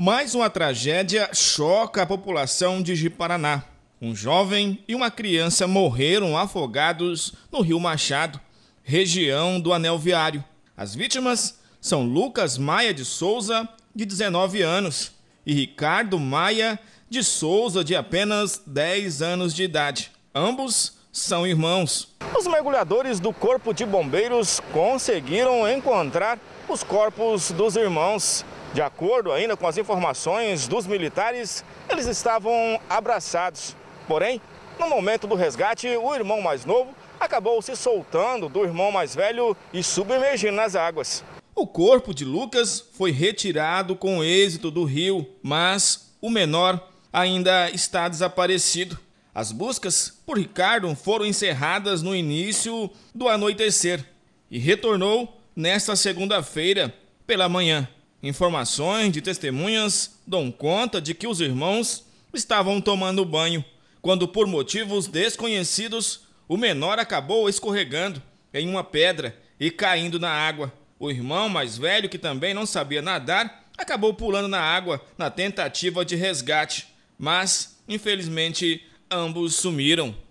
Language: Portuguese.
Mais uma tragédia choca a população de Jiparaná. Um jovem e uma criança morreram afogados no Rio Machado, região do Anel Viário. As vítimas são Lucas Maia de Souza, de 19 anos, e Ricardo Maia de Souza, de apenas 10 anos de idade. Ambos são irmãos. Os mergulhadores do Corpo de Bombeiros conseguiram encontrar os corpos dos irmãos. De acordo ainda com as informações dos militares, eles estavam abraçados. Porém, no momento do resgate, o irmão mais novo acabou se soltando do irmão mais velho e submergindo nas águas. O corpo de Lucas foi retirado com êxito do rio, mas o menor ainda está desaparecido. As buscas por Ricardo foram encerradas no início do anoitecer e retornou nesta segunda-feira pela manhã. Informações de testemunhas dão conta de que os irmãos estavam tomando banho quando, por motivos desconhecidos, o menor acabou escorregando em uma pedra e caindo na água. O irmão mais velho, que também não sabia nadar, acabou pulando na água na tentativa de resgate, mas infelizmente ambos sumiram.